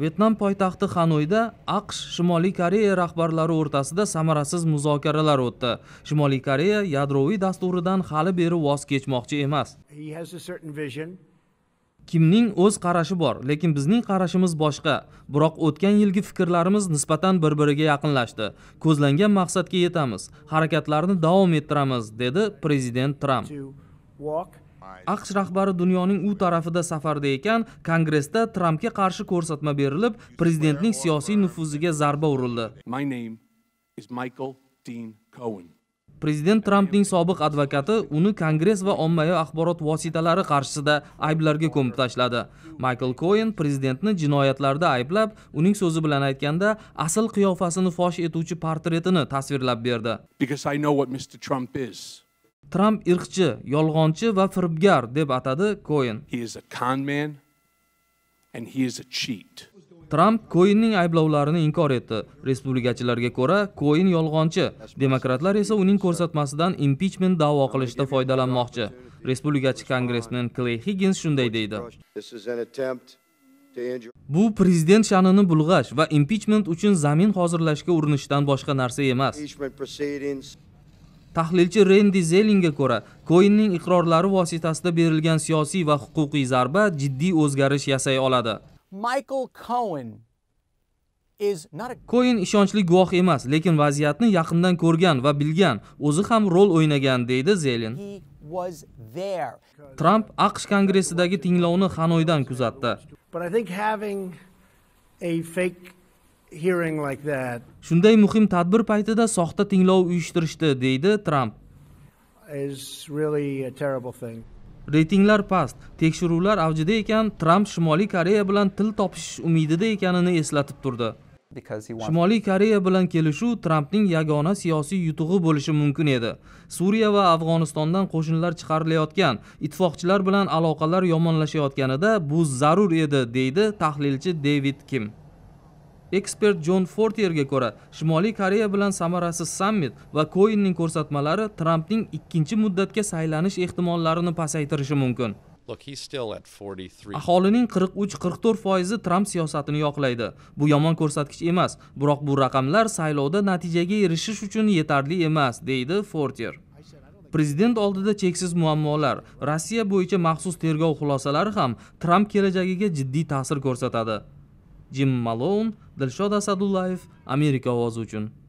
vyetnam poytaxti xanoyda aqsh shimoliy koreya rahbarlari o'rtasida samarasiz muzokaralar o'tdi shimoliy koreya yadroviy dasturidan hali beri voz kechmoqchi emas kimning o'z qarashi bor lekin bizning qarashimiz boshqa biroq o'tgan yilgi fikrlarimiz nisbatan bir biriga yaqinlashdi ko'zlangan maqsadga yetamiz harakatlarni davom ettiramiz dedi prezident tramp aqsh rahbari dunyoning u tarafida safarda ekan kongressda trampga qarshi ko'rsatma berilib prezidentning siyosiy nufuziga zarba urildi prezident trampning sobiq advokati uni kongress va ommaviy axborot vositalari qarshisida ayblarga ko'mib tashladi maykl koen prezidentni jinoyatlarda ayblab uning so'zi bilan aytganda asl qiyofasini fosh etuvchi portretini tasvirlab berdi tramp irqchi yolg'onchi va firibgar deb atadi cheat tramp koyinning ayblovlarini inkor etdi respublikachilarga ko'ra koyin yolg'onchi demokratlar esa uning ko'rsatmasidan impichment da'vo qilishda foydalanmoqchi respublikachi kongressmen kley higgins shunday deydi bu prezident sha'nini bulg'ash va impichment uchun zamin hozirlashga urinishdan boshqa narsa emas tahlilchi rendi zelinga ko'ra koinning iqrorlari vositasida berilgan siyosiy va huquqiy zarba jiddiy o'zgarish yasay oladi michael cohen is not a... koin ishonchli guvoh emas lekin vaziyatni yaqindan ko'rgan va bilgan o'zi ham rol o'ynagan deydi zelin tramp aqsh kongressidagi tinglovni xanoydan kuzatdi but i think having a fake hearing like that. Shunday muhim tadbir paytida soxta tinglov uyushtirishdi, deydi Tramp. Is really a terrible thing. Reytinglar past, tekshiruvlar avjida ekan, Tramp Shimoliy Koreya bilan til topishish umidida ekanini eslatib turdi. Shimoliy Koreya bilan kelishuv Trampning yagona siyosiy yutug'i bo'lishi mumkin edi. Suriya va Afg'onistondan qo'shinlar chiqarilayotgan, ittifoqchilar bilan aloqalar yomonlashayotganida bu zarur edi, deydi tahlilchi David Kim. ekspert jon fortierga ko'ra shimoliy koreya bilan samarasiz sammit va koinning ko'rsatmalari trampning ikkinchi muddatga saylanish ehtimollarini pasaytirishi mumkin aholining 43-44 foizi tramp siyosatini yoqlaydi bu yomon ko'rsatkich emas biroq bu raqamlar saylovda natijaga erishish uchun yetarli emas deydi fortier prezident oldida cheksiz muammolar rossiya bo'yicha maxsus tergov xulosalari ham tramp kelajagiga jiddiy ta'sir ko'rsatadi jim malon dilshod asadullayev amerika ovozi uchun